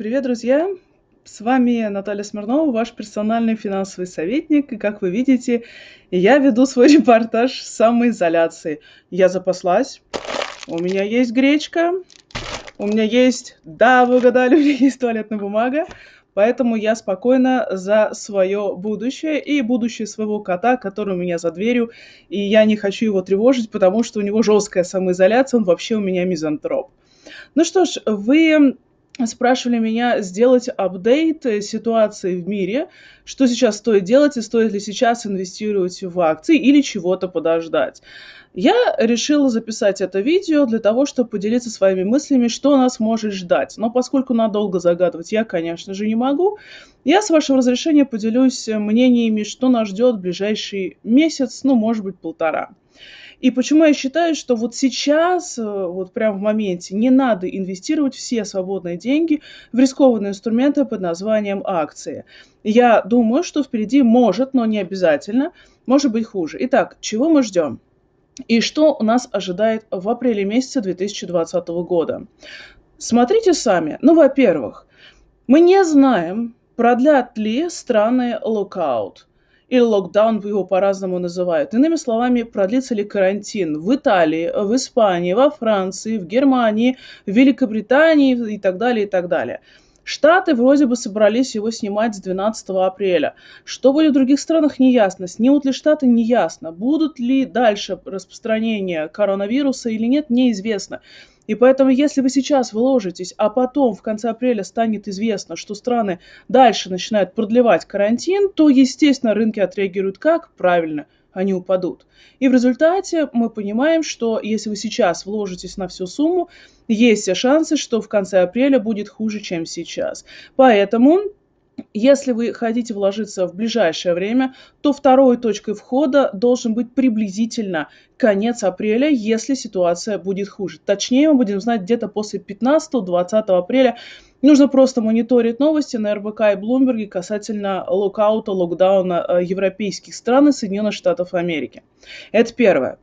Привет, друзья! С вами Наталья Смирнова, ваш персональный финансовый советник. И как вы видите, я веду свой репортаж с самоизоляции. Я запаслась, у меня есть гречка, у меня есть, да, вы угадали, у меня есть туалетная бумага. Поэтому я спокойно за свое будущее и будущее своего кота, который у меня за дверью. И я не хочу его тревожить, потому что у него жесткая самоизоляция, он вообще у меня мизантроп. Ну что ж, вы спрашивали меня сделать апдейт э, ситуации в мире, что сейчас стоит делать и стоит ли сейчас инвестировать в акции или чего-то подождать. Я решила записать это видео для того, чтобы поделиться своими мыслями, что нас может ждать. Но поскольку надолго загадывать я, конечно же, не могу, я, с вашего разрешения, поделюсь э, мнениями, что нас ждет в ближайший месяц, ну, может быть, полтора. И почему я считаю, что вот сейчас, э, вот прямо в моменте, не надо инвестировать все свободные деньги в рискованные инструменты под названием акции. Я думаю, что впереди может, но не обязательно, может быть хуже. Итак, чего мы ждем? И что у нас ожидает в апреле месяце 2020 года? Смотрите сами. Ну, во-первых, мы не знаем, продлят ли страны локаут – или локдаун его по-разному называют. Иными словами, продлится ли карантин в Италии, в Испании, во Франции, в Германии, в Великобритании и так далее, и так далее. Штаты вроде бы собрались его снимать с 12 апреля. Что будет в других странах, не ясно. Снимут ли Штаты, не ясно. Будут ли дальше распространение коронавируса или нет, неизвестно. И поэтому, если вы сейчас вложитесь, а потом в конце апреля станет известно, что страны дальше начинают продлевать карантин, то, естественно, рынки отреагируют как? Правильно – они упадут. И в результате мы понимаем, что если вы сейчас вложитесь на всю сумму, есть все шансы, что в конце апреля будет хуже, чем сейчас. Поэтому если вы хотите вложиться в ближайшее время, то второй точкой входа должен быть приблизительно конец апреля, если ситуация будет хуже. Точнее, мы будем знать где-то после 15-20 апреля. Нужно просто мониторить новости на РБК и Блумберге касательно локаута, локдауна э, европейских стран и Соединенных Штатов Америки. Это первое.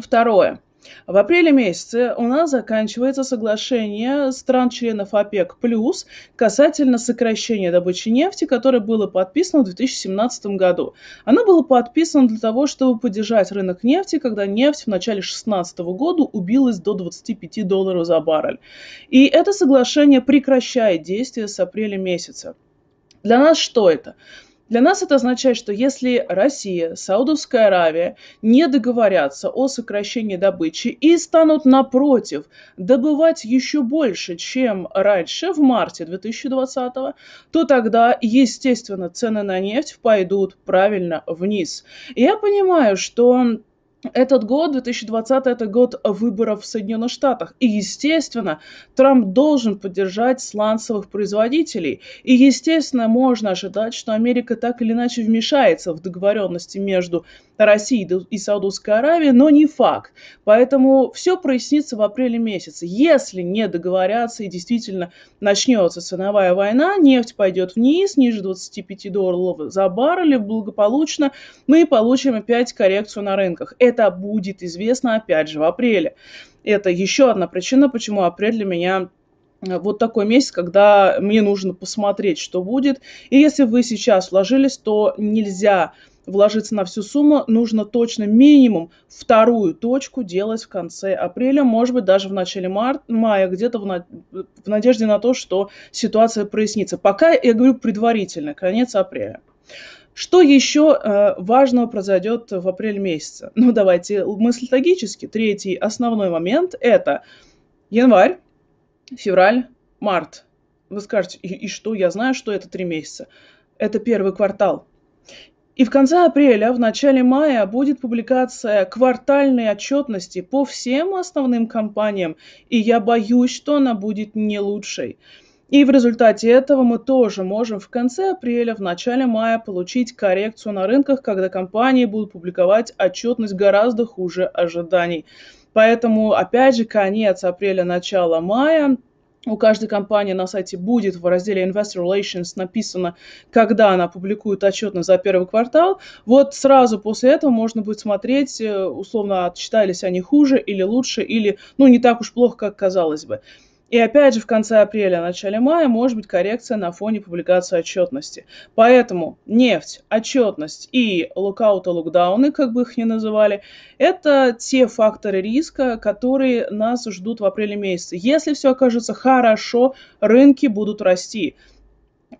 Второе. В апреле месяце у нас заканчивается соглашение стран-членов ОПЕК+, плюс касательно сокращения добычи нефти, которое было подписано в 2017 году. Оно было подписано для того, чтобы поддержать рынок нефти, когда нефть в начале 2016 года убилась до 25 долларов за баррель. И это соглашение прекращает действие с апреля месяца. Для нас что это? Для нас это означает, что если Россия, Саудовская Аравия не договорятся о сокращении добычи и станут напротив добывать еще больше, чем раньше, в марте 2020, то тогда, естественно, цены на нефть пойдут правильно вниз. И Я понимаю, что этот год, 2020, это год выборов в Соединенных Штатах. И, естественно, Трамп должен поддержать сланцевых производителей. И, естественно, можно ожидать, что Америка так или иначе вмешается в договоренности между Россией и Саудовской Аравией, но не факт. Поэтому все прояснится в апреле месяце. Если не договорятся и действительно начнется ценовая война, нефть пойдет вниз, ниже 25 долларов за баррель, благополучно мы получим опять коррекцию на рынках это будет известно, опять же, в апреле. Это еще одна причина, почему апрель для меня э, вот такой месяц, когда мне нужно посмотреть, что будет. И если вы сейчас вложились, то нельзя вложиться на всю сумму, нужно точно минимум вторую точку делать в конце апреля, может быть, даже в начале мар- мая, где-то в, на- в надежде на то, что ситуация прояснится. Пока я говорю предварительно, конец апреля. Что еще э, важного произойдет в апреле месяце? Ну, давайте мыслить логически. Третий основной момент – это январь, февраль, март. Вы скажете, и, и что? Я знаю, что это три месяца. Это первый квартал. И в конце апреля, в начале мая будет публикация квартальной отчетности по всем основным компаниям, и я боюсь, что она будет не лучшей. И в результате этого мы тоже можем в конце апреля, в начале мая получить коррекцию на рынках, когда компании будут публиковать отчетность гораздо хуже ожиданий. Поэтому, опять же, конец апреля, начало мая у каждой компании на сайте будет в разделе Investor Relations написано, когда она публикует отчетность за первый квартал. Вот сразу после этого можно будет смотреть, э, условно, отчитались они хуже или лучше, или, ну, не так уж плохо, как казалось бы. И опять же в конце апреля, начале мая может быть коррекция на фоне публикации отчетности. Поэтому нефть, отчетность и локауты, локдауны, как бы их ни называли, это те факторы риска, которые нас ждут в апреле месяце. Если все окажется хорошо, рынки будут расти.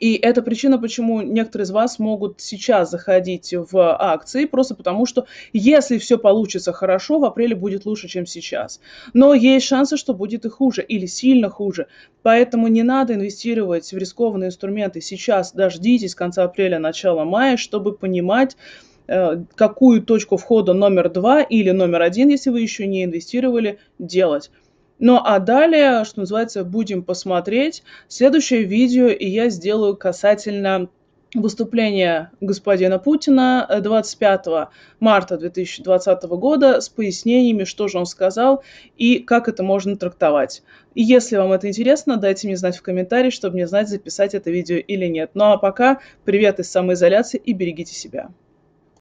И это причина, почему некоторые из вас могут сейчас заходить в акции, просто потому что если все получится хорошо, в апреле будет лучше, чем сейчас. Но есть шансы, что будет и хуже, или сильно хуже. Поэтому не надо инвестировать в рискованные инструменты сейчас. Дождитесь конца апреля, начала мая, чтобы понимать, э, какую точку входа номер два или номер один, если вы еще не инвестировали, делать. Ну а далее, что называется, будем посмотреть. Следующее видео и я сделаю касательно выступления господина Путина 25 э, марта 2020 года с пояснениями, что же он сказал и как это можно трактовать. И если вам это интересно, дайте мне знать в комментарии, чтобы мне знать, записать это видео или нет. Ну а пока, привет из самоизоляции и берегите себя.